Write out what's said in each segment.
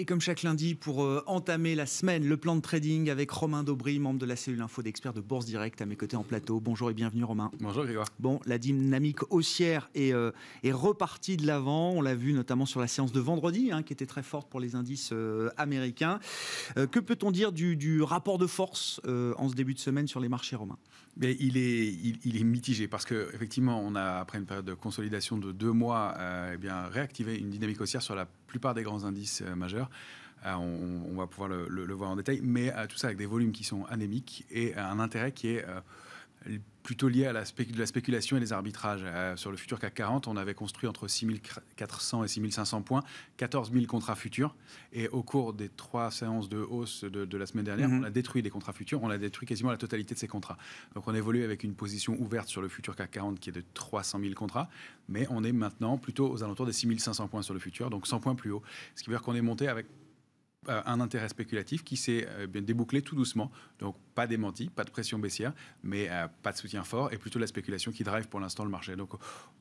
Et comme chaque lundi, pour euh, entamer la semaine, le plan de trading avec Romain Dobry, membre de la cellule info d'experts de Bourse Direct, à mes côtés en plateau. Bonjour et bienvenue Romain. Bonjour Grégoire. Bon, la dynamique haussière est, euh, repartie de l'avant. On l'a vu notamment sur la séance de vendredi, hein, qui était très forte pour les indices euh, américains. que peut-on dire du, rapport de force en ce début de semaine sur les marchés romains mais il est, il, est mitigé parce que effectivement, on a après une période de consolidation de deux mois, euh, eh bien réactivé une dynamique haussière sur la plupart des grands indices euh, majeurs. Euh, on, va pouvoir le, voir en détail, mais euh, tout ça avec des volumes qui sont anémiques et un intérêt qui est plutôt lié à la de la spéculation et les arbitrages. Euh, sur le futur CAC 40, on avait construit entre 6400 et 6500 points, 14 000 contrats futurs. Et au cours des trois séances de hausse de, la semaine dernière, mhm. on a détruit des contrats futurs, on a détruit quasiment la totalité de ces contrats. Donc on évolue avec une position ouverte sur le futur CAC 40 qui est de 300 000 contrats, mais on est maintenant plutôt aux alentours des 6500 points sur le futur, donc 100 points plus haut. Ce qui veut dire qu'on est monté avec euh, un intérêt spéculatif qui s'est euh, bien débouclé tout doucement. Donc pas démenti, pas de pression baissière, mais euh, pas de soutien fort, et plutôt la spéculation qui drive pour l'instant le marché. Donc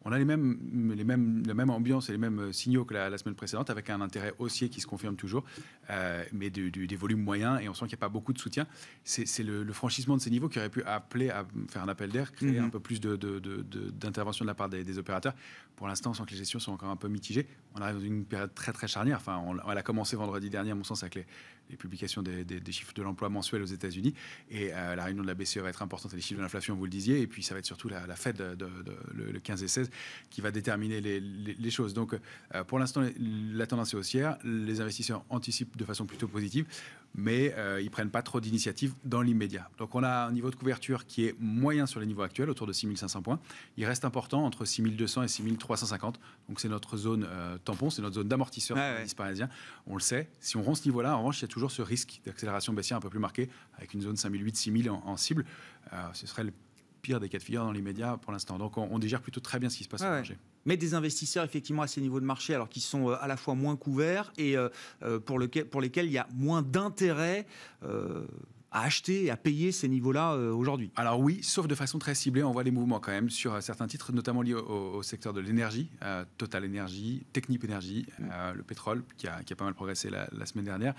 on a les mêmes, les mêmes, la même ambiance et les mêmes euh, signaux que la, semaine précédente, avec un intérêt haussier qui se confirme toujours, euh, mais des volumes moyens, et on sent qu'il n'y a pas beaucoup de soutien. C'est le, franchissement de ces niveaux qui aurait pu appeler à faire un appel d'air, créer mhm. un peu plus d'intervention de, la part des, opérateurs. Pour l'instant, on sent que les gestions sont encore un peu mitigées. On arrive dans une période très très charnière. Enfin, on, a commencé vendredi dernier, mon sens, avec les, les publications des, chiffres de l'emploi mensuel aux États-Unis. Et euh, la réunion de la BCE va être importante, les chiffres de l'inflation, vous le disiez. Et puis, ça va être surtout la, Fed le 15 et 16 qui va déterminer les, choses. Donc, euh, pour l'instant, la tendance est haussière. Les investisseurs anticipent de façon plutôt positive, mais euh, ils prennent pas trop d'initiatives dans l'immédiat. Donc, on a un niveau de couverture qui est moyen sur les niveaux actuels, autour de 6500 points. Il reste important entre 6200 et 6350. Donc, c'est notre zone tampon, c'est notre zone d'amortisseur On le sait. Si on rompt ce niveau-là, en revanche, toujours ce risque d'accélération baissière un peu plus marqué, avec une zone 5008-6000 en, cible. Euh, ce serait le pire des cas de figure dans les médias pour l'instant. Donc on, on, digère plutôt très bien ce qui se passe au mais des investisseurs effectivement à ces niveaux de marché, alors qui sont euh, à la fois moins couverts et euh, pour, lequel, pour lesquels il y a moins d'intérêt. Euh à acheter et à payer ces niveaux-là euh, aujourd'hui. Alors oui, sauf de façon très ciblée, on voit des mouvements quand même sur euh, certains titres, notamment liés au, secteur de l'énergie, euh, Total Energy, Technip Energy, mm. le pétrole qui a, pas mal progressé la, semaine dernière,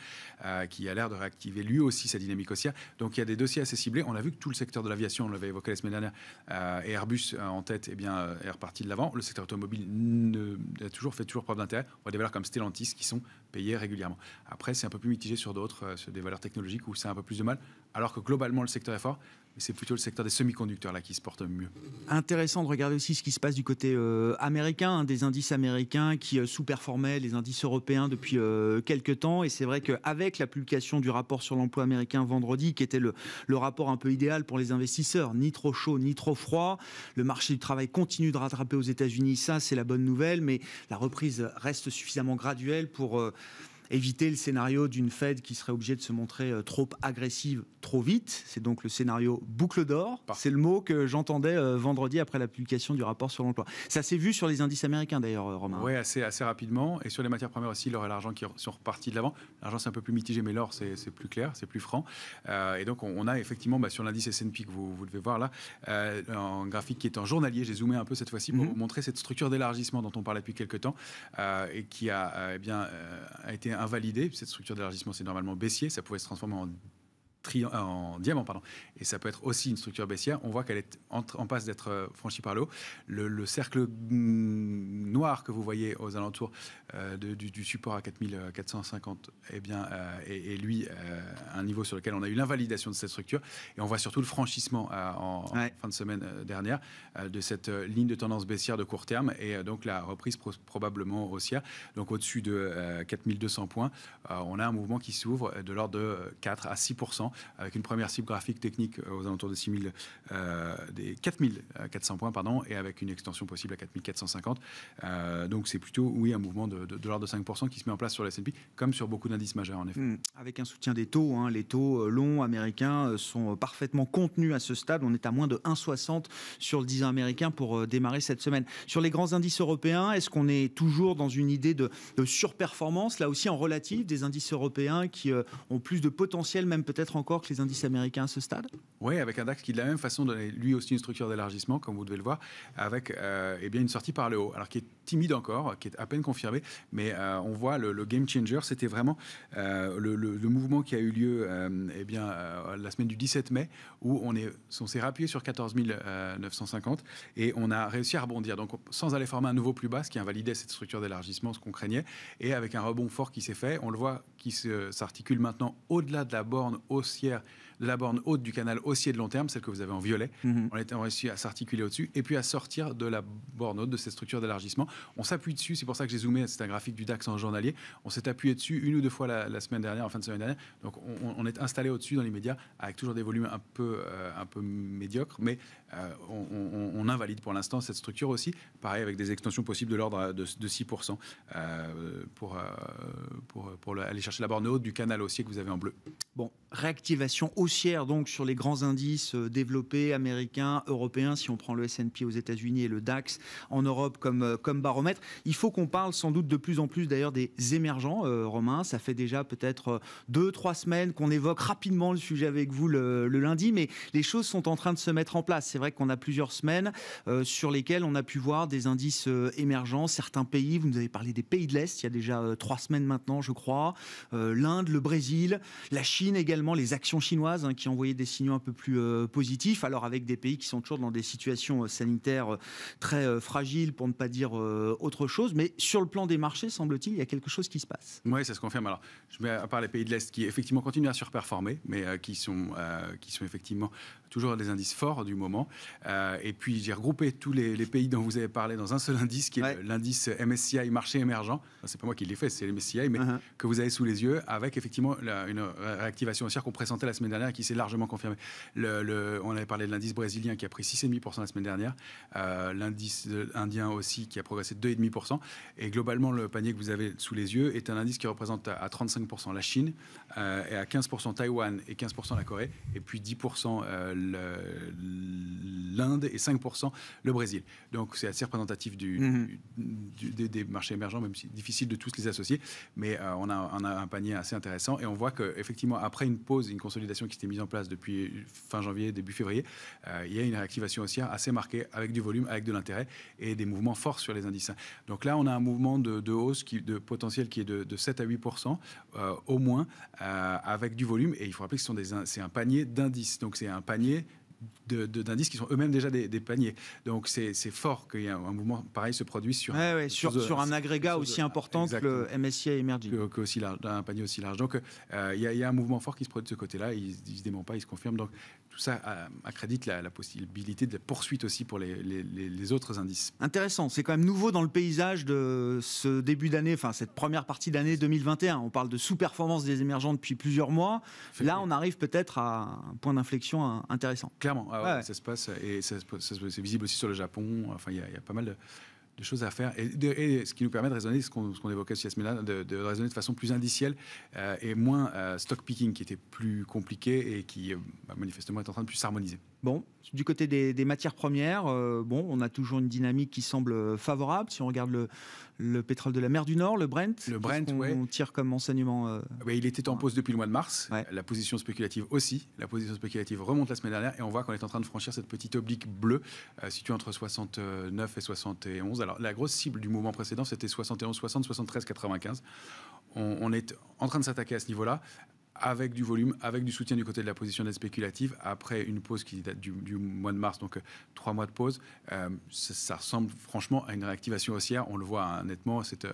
qui a l'air de réactiver lui aussi sa dynamique haussière. Donc il y a des dossiers assez ciblés. On a vu que tout le secteur de l'aviation, on l'avait évoqué la semaine dernière, et Airbus en tête, et eh bien, est reparti de l'avant. Le secteur automobile ne, a toujours fait toujours preuve d'intérêt. On voit des valeurs comme Stellantis qui sont payer régulièrement. Après, c'est un peu plus mitigé sur d'autres, euh, sur des valeurs technologiques où c'est un peu plus de mal, alors que globalement, le secteur est fort c'est plutôt le secteur des semi-conducteurs là qui se porte mieux. Intéressant de regarder aussi ce qui se passe du côté euh, américain, hein, des indices américains qui euh, sous-performaient les indices européens depuis euh, quelques temps. Et c'est vrai qu'avec la publication du rapport sur l'emploi américain vendredi, qui était le, le, rapport un peu idéal pour les investisseurs, ni trop chaud, ni trop froid, le marché du travail continue de rattraper aux États-Unis. Ça, c'est la bonne nouvelle, mais la reprise reste suffisamment graduelle pour éviter le scénario d'une Fed qui serait obligée de se montrer euh, trop agressive trop vite. C'est donc le scénario boucle d'or. C'est le mot que j'entendais euh, vendredi après la publication du rapport sur l'emploi. Ça s'est vu sur les indices américains d'ailleurs, euh, Romain. Oui, assez, assez rapidement. Et sur les matières premières aussi, l'or et l'argent qui sont repartis de l'avant. L'argent c'est un peu plus mitigé, mais l'or c'est plus clair, c'est plus franc. et donc on, a effectivement bah, sur l'indice S&P que vous, devez voir là, un graphique qui est en journalier. J'ai zoomé un peu cette fois-ci pour mhm. vous montrer cette structure d'élargissement dont on parle depuis quelques temps et qui a eh bien a été invalidé. Cette structure d'élargissement, c'est normalement baissier. Ça pouvait se transformer en euh, en diamant, pardon. Et ça peut être aussi une structure baissière. On voit qu'elle est en, passe d'être euh, franchie par le haut. Le, cercle mm, noir que vous voyez aux alentours euh, du, support à 4450, et eh bien, lui, un niveau sur lequel on a eu l'invalidation de cette structure. Et on voit surtout le franchissement en, fin de semaine dernière de cette ligne de tendance baissière de court terme et donc la reprise probablement haussière. Donc au-dessus de 4200 points, on a un mouvement qui s'ouvre de l'ordre de 4 à 6 avec une première cible graphique technique euh, aux alentours de 6000, euh, des 4400 euh, points, pardon, et avec une extension possible à 4450. Euh, donc c'est plutôt, oui, un mouvement de, de, de l'ordre de 5% qui se met en place sur la S&P, comme sur beaucoup d'indices majeurs, en effet. Hmm. Avec un soutien des taux, hein, les taux euh, longs américains sont parfaitement contenus à ce stade. On est à moins de 1,60 sur le 10 ans américain pour démarrer cette semaine. Sur les grands indices européens, est-ce qu'on est toujours dans une idée de, surperformance, là aussi en relative, des indices européens qui ont plus de potentiel, même peut-être encore que les indices américains à ce stade Oui, avec un DAX qui, de la même façon, donnait lui aussi une structure d'élargissement, comme vous devez le voir, avec euh, eh bien, une sortie par le haut, alors qui est timide encore, qui est à peine confirmée, mais euh, on voit le, game changer, c'était vraiment euh, le, mouvement qui a eu lieu et euh, eh bien, la semaine du 17 mai, où on est, on s'est rappuyé sur 14 950 et on a réussi à rebondir. Donc, sans aller former un nouveau plus bas, ce qui invalidait cette structure d'élargissement, ce qu'on craignait, et avec un rebond fort qui s'est fait, on le voit qui s'articule maintenant au-delà de la borne hausse la borne haute du canal haussier de long terme, celle que vous avez en violet. Mhm. On a réussi à s'articuler au-dessus et puis à sortir de la borne haute, de cette structure d'élargissement. On s'appuie dessus, c'est pour ça que j'ai zoomé, c'est un graphique du DAX en journalier. On s'est appuyé dessus une ou deux fois la, semaine dernière, en fin de semaine dernière. Donc on, est installé au-dessus dans les médias avec toujours des volumes un peu, euh, un peu médiocres, mais euh, on, invalide pour l'instant cette structure aussi. Pareil avec des extensions possibles de l'ordre de, 6% euh, pour, pour, pour, aller chercher la borne haute du canal haussier que vous avez en bleu. Bon, REC, activation haussière donc sur les grands indices euh, développés, américains, européens, si on prend le S&P aux États-Unis et le DAX en Europe comme, euh, comme baromètre. Il faut qu'on parle sans doute de plus en plus d'ailleurs des émergents, romains euh, Romain. Ça fait déjà peut-être deux, trois semaines qu'on évoque rapidement le sujet avec vous le, lundi, mais les choses sont en train de se mettre en place. C'est vrai qu'on a plusieurs semaines sur lesquelles on a pu voir des indices émergents, certains pays, vous nous avez parlé des pays de l'Est il y a déjà trois semaines maintenant, je crois, l'Inde, le Brésil, la Chine également, les actions chinoises hein, qui envoyaient des signaux un peu plus euh, positifs, alors avec des pays qui sont toujours dans des situations euh, sanitaires euh, très fragiles, pour ne pas dire autre chose. Mais sur le plan des marchés, semble-t-il, il y a quelque chose qui se passe. Oui, ça se confirme. Alors, je mets à part les pays de l'Est qui, effectivement, continuent à surperformer, mais qui, sont, qui sont effectivement toujours des indices forts du moment. Euh, et puis j'ai regroupé tous les, pays dont vous avez parlé dans un seul indice, qui est l'indice MSCI marché émergent. Ce c'est pas moi qui l'ai fait, c'est le MSCI, mais uh-huh. que vous avez sous les yeux, avec effectivement une euh, réactivation haussière qu'on présentait la semaine dernière et qui s'est largement confirmée. Le, on avait parlé de l'indice brésilien qui a pris 6,5% la semaine dernière, euh, l'indice indien aussi qui a progressé 2,5%. Et globalement, le panier que vous avez sous les yeux est un indice qui représente à 35% la Chine, et à 15% Taïwan et 15% la Corée, et puis 10% l'Inde et 5% le Brésil. Donc c'est assez représentatif du, mhm. des, marchés émergents, même si difficile de tous les associer. Mais euh, on, a, on, a, un panier assez intéressant et on voit qu'effectivement, après une pause, une consolidation qui s'était mise en place depuis fin janvier, début février, euh, il y a une réactivation haussière assez marquée avec du volume, avec de l'intérêt et des mouvements forts sur les indices. Donc là, on a un mouvement de, hausse qui, de potentiel qui est de, 7 à 8% euh, au moins avec du volume. Et il faut rappeler que c'est un panier d'indices. Donc c'est un panier Yeah d'indices qui sont eux-mêmes déjà des, paniers. Donc c'est fort qu'il y ait un, mouvement pareil se produise sur, sur, un agrégat aussi important que le MSCI Emerging. Que, aussi un panier aussi large. Donc euh, il y, a un mouvement fort qui se produit de ce côté-là, il ne se dément pas, il se confirme. Donc tout ça euh, accrédite la, possibilité de la poursuite aussi pour les, les, autres indices. Intéressant, c'est quand même nouveau dans le paysage de ce début d'année, enfin cette première partie d'année 2021. On parle de sous-performance des émergents depuis plusieurs mois. Là, on arrive peut-être à un point d'inflexion euh, intéressant. Ah ça se passe et c'est visible aussi sur le Japon. Enfin, il y, a pas mal de, choses à faire et, ce qui nous permet de raisonner, ce qu'on évoquait chez de, de, raisonner de façon plus indicielle euh, et moins euh, stock picking qui était plus compliqué et qui euh, bah, manifestement est en train de plus s'harmoniser. Bon, du côté des, matières premières, euh, bon, on a toujours une dynamique qui semble euh, favorable. Si on regarde le, pétrole de la mer du Nord, le Brent, le Brent, on, tire comme enseignement. Euh, ah bah, il était en pause depuis le mois de mars. La position spéculative aussi. La position spéculative remonte la semaine dernière et on voit qu'on est en train de franchir cette petite oblique bleue située entre 69 et 71. Alors la grosse cible du mouvement précédent, c'était 71, 60, 73, 95. On, on est en train de s'attaquer à ce niveau-là avec du volume, avec du soutien du côté de la position d'aide spéculative, après une pause qui date du, mois de mars, donc euh, trois mois de pause, euh, ça, ressemble franchement à une réactivation haussière. On le voit hein, nettement, c'est euh,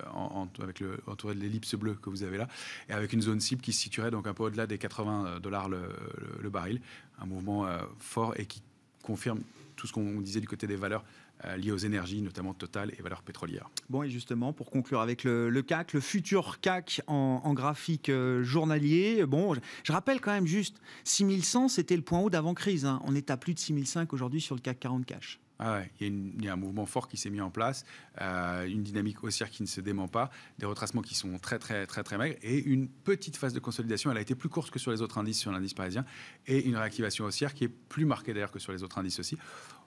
avec le, entouré de l'ellipse bleue que vous avez là, et avec une zone cible qui se situerait donc un peu au-delà des 80 dollars le, baril. Un mouvement fort et qui confirme tout ce qu'on disait du côté des valeurs euh, liées aux énergies, notamment Total et valeurs pétrolières. Bon, et justement, pour conclure avec le, CAC, le futur CAC en, graphique euh, journalier, bon, je, rappelle quand même juste, 6100, c'était le point haut d'avant-crise. Hein. On est à plus de 6005 aujourd'hui sur le CAC 40 cash. Ah ouais, il, y a un mouvement fort qui s'est mis en place, euh, une dynamique haussière qui ne se dément pas, des retracements qui sont très très très très maigres et une petite phase de consolidation. Elle a été plus courte que sur les autres indices, sur l'indice parisien, et une réactivation haussière qui est plus marquée d'ailleurs que sur les autres indices aussi.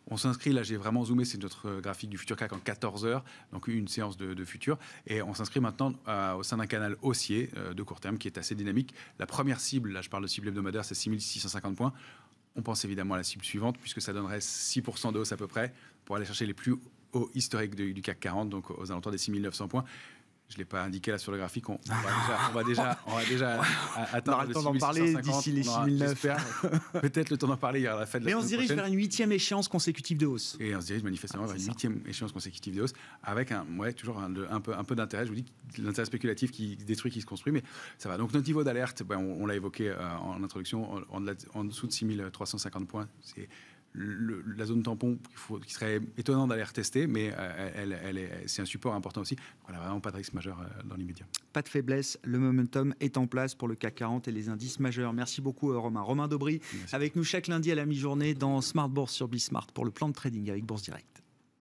On s'inscrit, là j'ai vraiment zoomé, c'est notre graphique du Futur CAC en 14 heures, donc une séance de, futur. Et on s'inscrit maintenant euh, au sein d'un canal haussier euh, de court terme qui est assez dynamique. La première cible, là je parle de cible hebdomadaire, c'est 6650 points. On pense évidemment à la cible suivante, puisque ça donnerait 6% de hausse à peu près pour aller chercher les plus hauts historiques du, du CAC 40, donc aux alentours des 6900 points. Je ne l'ai pas indiqué là sur le graphique. On, va déjà, on va déjà, on le, d'en parler d'ici les 6009. Peut-être le temps d'en parler il y aura la fin de la Mais on se dirige vers une huitième échéance consécutive de hausse. Et on se dirige manifestement ah, vers une huitième échéance consécutive de hausse avec un, ouais, toujours un, peu, un peu d'intérêt. Je vous dis l'intérêt spéculatif qui détruit, qui se construit, mais ça va. Donc notre niveau d'alerte, on, l'a évoqué euh, en introduction, en, en dessous de 6350 points, c'est la zone tampon il faut, qui serait étonnant d'aller retester, mais euh, elle, c'est un support important aussi. Voilà, vraiment pas de risque majeur euh, dans l'immédiat. Pas de faiblesse, le momentum est en place pour le CAC 40 et les indices majeurs. Merci beaucoup euh, Romain. Romain Dobry, avec nous chaque lundi à la mi-journée dans Smart Bourse sur Bismart pour le plan de trading avec Bourse Direct.